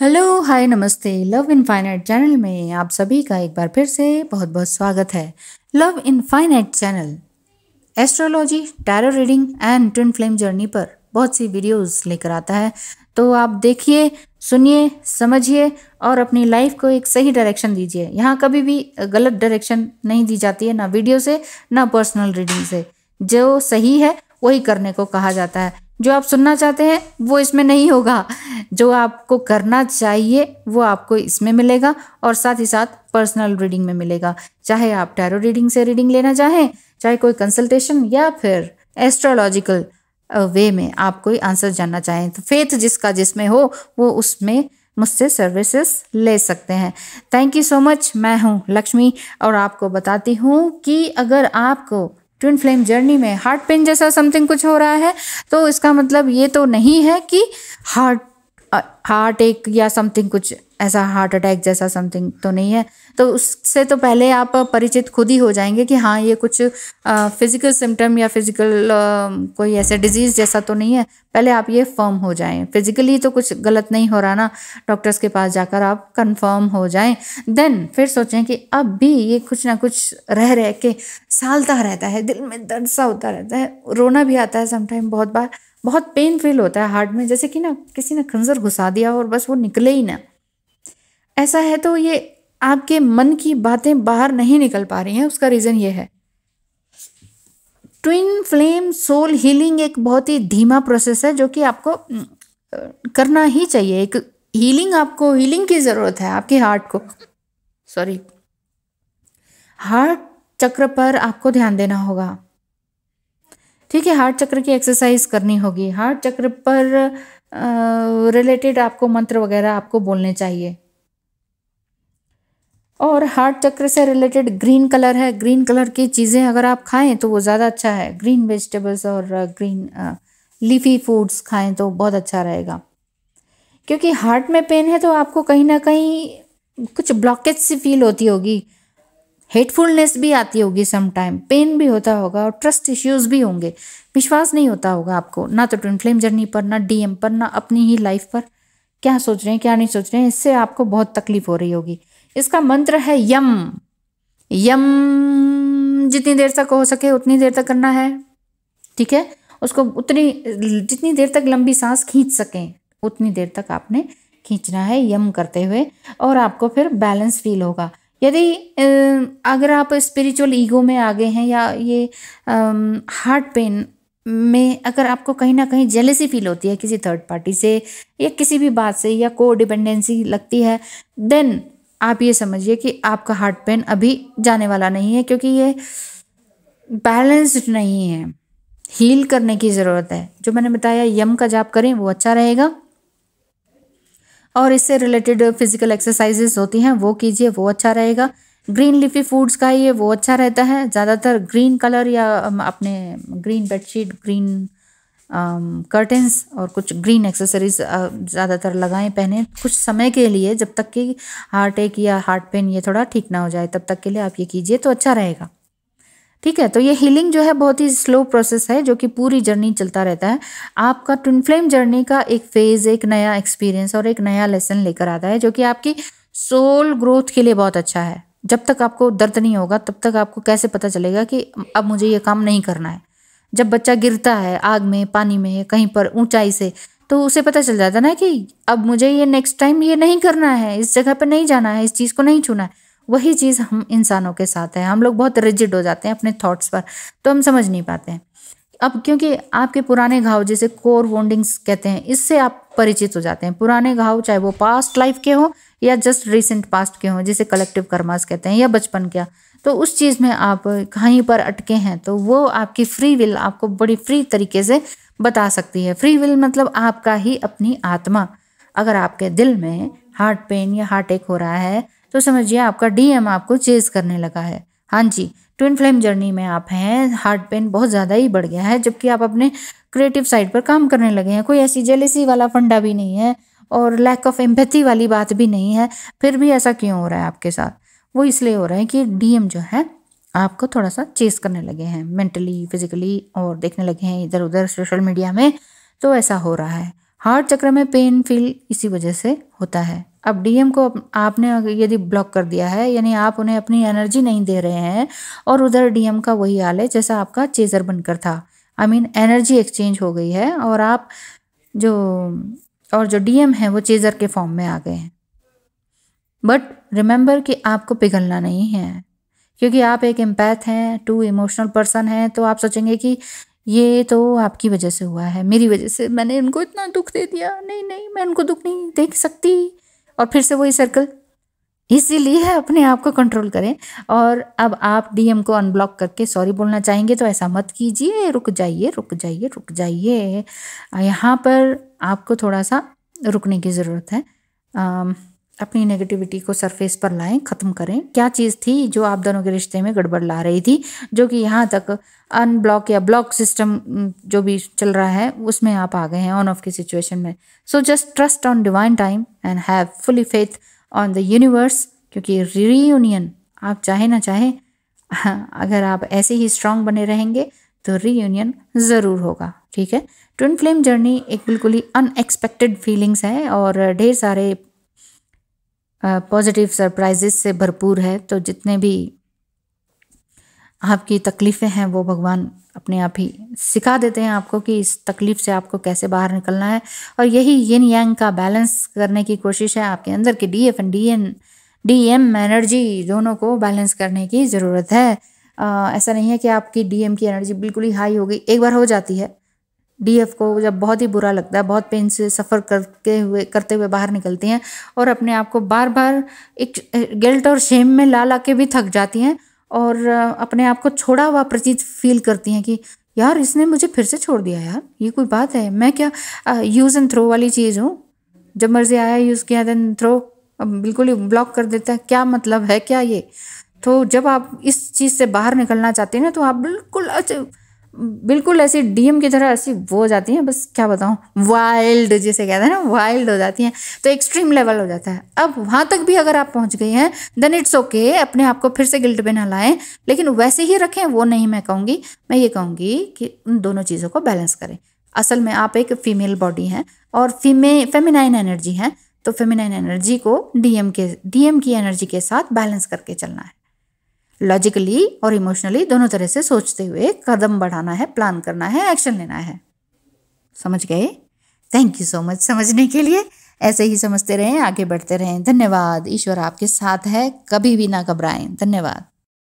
hello hi नमस्ते love infinite channel में आप सभी का एक बार फिर से बहुत बहुत स्वागत है love infinite channel astrology tarot reading and twin flame journey पर बहुत सी वीडियोस लेकर आता है तो आप देखिए सुनिए समझिए और अपनी लाइफ को एक सही डायरेक्शन दीजिए यहाँ कभी भी गलत डायरेक्शन नहीं दी जाती है ना वीडियो से ना पर्सनल रीडिंग से जो सही है वही करने को कहा जाता है जो आप सुनना चाहते हैं वो इसमें नहीं होगा जो आपको करना चाहिए वो आपको इसमें मिलेगा और साथ ही साथ पर्सनल रीडिंग में मिलेगा चाहे आप टैरो रीडिंग से रीडिंग लेना चाहें चाहे कोई कंसल्टेशन या फिर एस्ट्रोलॉजिकल वे में आप कोई आंसर जानना चाहें तो फेथ जिसका जिसमें हो वो उसमें मुझसे सर्विसेज ले सकते हैं थैंक यू सो मच मैं हूँ लक्ष्मी और आपको बताती हूँ कि अगर आपको ट्विन फ्लेम जर्नी में हार्ट पेन जैसा समथिंग कुछ हो रहा है तो इसका मतलब ये तो नहीं है कि हार्ट हार्ट एक या समथिंग कुछ ऐसा हार्ट अटैक जैसा समथिंग तो नहीं है तो उससे तो पहले आप परिचित खुद ही हो जाएंगे कि हाँ ये कुछ फिज़िकल सिम्टम या फिज़िकल कोई ऐसे डिजीज़ जैसा तो नहीं है पहले आप ये फर्म हो जाएं फिज़िकली तो कुछ गलत नहीं हो रहा ना डॉक्टर्स के पास जाकर आप कंफर्म हो जाएं देन फिर सोचें कि अब भी ये कुछ ना कुछ रह रह के सालता रहता है दिल में दर्द सा होता रहता है रोना भी आता है समटाइम बहुत बार बहुत पेन फील होता है हार्ट में जैसे कि ना किसी ने खंजर घुसा दिया और बस वो निकले ही ना ऐसा है तो ये आपके मन की बातें बाहर नहीं निकल पा रही हैं उसका रीज़न ये है ट्विन फ्लेम सोल हीलिंग एक बहुत ही धीमा प्रोसेस है जो कि आपको करना ही चाहिए एक हीलिंग आपको हीलिंग की ज़रूरत है आपके हार्ट को सॉरी हार्ट चक्र पर आपको ध्यान देना होगा ठीक है हार्ट चक्र की एक्सरसाइज करनी होगी हार्ट चक्र पर रिलेटेड आपको मंत्र वगैरह आपको बोलने चाहिए और हार्ट चक्र से रिलेटेड ग्रीन कलर है ग्रीन कलर की चीज़ें अगर आप खाएं तो वो ज़्यादा अच्छा है ग्रीन वेजिटेबल्स और ग्रीन लीफी फूड्स खाएं तो बहुत अच्छा रहेगा क्योंकि हार्ट में पेन है तो आपको कहीं ना कहीं कुछ ब्लॉकेज सी फील होती होगी हेटफुलनेस भी आती होगी समटाइम पेन भी होता होगा और ट्रस्ट इश्यूज भी होंगे विश्वास नहीं होता होगा आपको ना तो ट्विन फ्लेम जर्नी पर ना डीएम पर ना अपनी ही लाइफ पर क्या सोच रहे हैं क्या नहीं सोच रहे हैं इससे आपको बहुत तकलीफ हो रही होगी इसका मंत्र है यम यम जितनी देर तक हो सके उतनी देर तक करना है ठीक है उसको उतनी जितनी देर तक लंबी सांस खींच सकें उतनी देर तक आपने खींचना है यम करते हुए और आपको फिर बैलेंस फील होगा यदि अगर आप स्पिरिचुअल ईगो में आ गए हैं या ये हार्ट पेन में अगर आपको कहीं ना कहीं जेलेसी फील होती है किसी थर्ड पार्टी से या किसी भी बात से या को डिपेंडेंसी लगती है देन आप ये समझिए कि आपका हार्ट पेन अभी जाने वाला नहीं है क्योंकि ये बैलेंस्ड नहीं है हील करने की ज़रूरत है जो मैंने बताया यम का जाप करें वो अच्छा रहेगा और इससे रिलेटेड फिजिकल एक्सरसाइजेस होती हैं वो कीजिए वो अच्छा रहेगा ग्रीन लिफी फूड्स का ये वो अच्छा रहता है ज़्यादातर ग्रीन कलर या अपने green bedsheet green curtains um, और कुछ ग्रीन एक्सेसरीज ज़्यादातर लगाएं पहने कुछ समय के लिए जब तक कि हार्ट एक या हार्ट पेन ये थोड़ा ठीक ना हो जाए तब तक के लिए आप ये कीजिए तो अच्छा रहेगा ठीक है तो ये हीलिंग जो है बहुत ही स्लो प्रोसेस है जो कि पूरी जर्नी चलता रहता है आपका ट्विन फ्लेम जर्नी का एक फेज़ एक नया एक्सपीरियंस और एक नया लेसन लेकर आता है जो कि आपकी सोल ग्रोथ के लिए बहुत अच्छा है जब तक आपको दर्द नहीं होगा तब तक आपको कैसे पता चलेगा कि अब मुझे ये काम नहीं करना है जब बच्चा गिरता है आग में पानी में कहीं पर ऊंचाई से तो उसे पता चल जाता ना कि अब मुझे ये नेक्स्ट टाइम ये नहीं करना है इस जगह पर नहीं जाना है इस चीज़ को नहीं छूना है वही चीज़ हम इंसानों के साथ है हम लोग बहुत रिजिड हो जाते हैं अपने थॉट्स पर तो हम समझ नहीं पाते हैं अब क्योंकि आपके पुराने घाव जैसे कोर वोंडिंग्स कहते हैं इससे आप परिचित हो जाते हैं पुराने घाव चाहे वो पास्ट लाइफ के हों या जस्ट रिसेंट पास्ट के हों जिसे कलेक्टिव कर्मास कहते हैं या बचपन क्या तो उस चीज़ में आप कहीं पर अटके हैं तो वो आपकी फ्री विल आपको बड़ी फ्री तरीके से बता सकती है फ्री विल मतलब आपका ही अपनी आत्मा अगर आपके दिल में हार्ट पेन या हार्ट एक हो रहा है तो समझिए आपका डीएम आपको चेज करने लगा है हाँ जी ट्विन फ्लेम जर्नी में आप हैं हार्ट पेन बहुत ज़्यादा ही बढ़ गया है जबकि आप अपने क्रिएटिव साइड पर काम करने लगे हैं कोई ऐसी जेलेसी वाला फंडा भी नहीं है और लैक ऑफ एम्पैथी वाली बात भी नहीं है फिर भी ऐसा क्यों हो रहा है आपके साथ वो इसलिए हो रहा है कि डीएम जो है आपको थोड़ा सा चेस करने लगे हैं मेंटली फिजिकली और देखने लगे हैं इधर उधर सोशल मीडिया में तो ऐसा हो रहा है हार्ट चक्र में पेन फील इसी वजह से होता है अब डीएम को आपने यदि ब्लॉक कर दिया है यानी आप उन्हें अपनी एनर्जी नहीं दे रहे हैं और उधर डीएम का वही हाल है जैसा आपका चेजर बनकर था आई मीन एनर्जी एक्सचेंज हो गई है और आप जो और जो डीएम है वो चेजर के फॉर्म में आ गए हैं बट रिमेंबर कि आपको पिघलना नहीं है क्योंकि आप एक एम्पैथ हैं टू इमोशनल पर्सन हैं तो आप सोचेंगे कि ये तो आपकी वजह से हुआ है मेरी वजह से मैंने उनको इतना दुख दे दिया नहीं नहीं मैं उनको दुख नहीं देख सकती और फिर से वही सर्कल इसीलिए अपने आप को कंट्रोल करें और अब आप डीएम को अनब्लॉक करके सॉरी बोलना चाहेंगे तो ऐसा मत कीजिए रुक जाइए रुक जाइए रुक जाइए यहाँ पर आपको थोड़ा सा रुकने की ज़रूरत है अपनी नेगेटिविटी को सरफेस पर लाएं ख़त्म करें क्या चीज़ थी जो आप दोनों के रिश्ते में गड़बड़ ला रही थी जो कि यहाँ तक अनब्लॉक या ब्लॉक सिस्टम जो भी चल रहा है उसमें आप आ गए हैं ऑन ऑफ की सिचुएशन में so just trust on divine time and have fully faith on the universe क्योंकि रीयूनियन आप चाहे ना चाहे अगर आप ऐसे ही स्ट्रांग बने रहेंगे तो रीयूनियन ज़रूर होगा ठीक है ट्विन फ्लेम जर्नी एक बिल्कुल ही अनएक्सपेक्टेड फीलिंग्स है और ढेर सारे पॉजिटिव सरप्राइजेस से भरपूर है तो जितने भी आपकी तकलीफ़ें हैं वो भगवान अपने आप ही सिखा देते हैं आपको कि इस तकलीफ़ से आपको कैसे बाहर निकलना है और यही यिन यांग का बैलेंस करने की कोशिश है आपके अंदर की D F and D N D M energy दोनों को बैलेंस करने की ज़रूरत है आ, ऐसा नहीं है कि आपकी डी एम की एनर्जी बिल्कुल ही हाई हो गई एक बार हो जाती है डीएफ को जब बहुत ही बुरा लगता है बहुत पेन से सफ़र करते हुए करते हुए बाहर निकलती हैं और अपने आप को बार बार एक गिल्ट और शेम में ला ला के भी थक जाती हैं और अपने आप को छोड़ा हुआ प्रतीत फील करती हैं कि यार इसने मुझे फिर से छोड़ दिया यार ये कोई बात है मैं क्या यूज़ एंड थ्रो वाली चीज़ हूँ जब मर्ज़ी आया यूज़ किया देन थ्रो बिल्कुल ही ब्लॉक कर देता है क्या मतलब है क्या ये तो जब आप इस चीज़ से बाहर निकलना चाहते हैं ना तो आप बिल्कुल अच्छा बिल्कुल ऐसी डीएम की तरह ऐसी वो हो जाती हैं बस क्या बताऊँ वाइल्ड जिसे कहते हैं ना वाइल्ड हो जाती हैं तो एक्सट्रीम लेवल हो जाता है अब वहाँ तक भी अगर आप पहुँच गई हैं देन इट्स ओके अपने आप को फिर से गिल्ट पे ना लाएं लेकिन वैसे ही रखें वो नहीं मैं कहूँगी मैं ये कहूँगी कि उन दोनों चीज़ों को बैलेंस करें असल में आप एक फीमेल बॉडी हैं और फीमे फेमिनाइन एनर्जी हैं तो फेमिनाइन एनर्जी को डीएम के डीएम की एनर्जी के साथ बैलेंस करके चलना है लॉजिकली और इमोशनली दोनों तरह से सोचते हुए कदम बढ़ाना है प्लान करना है एक्शन लेना है समझ गए थैंक यू सो मच समझने के लिए ऐसे ही समझते रहें आगे बढ़ते रहें धन्यवाद ईश्वर आपके साथ है कभी भी ना घबराएं धन्यवाद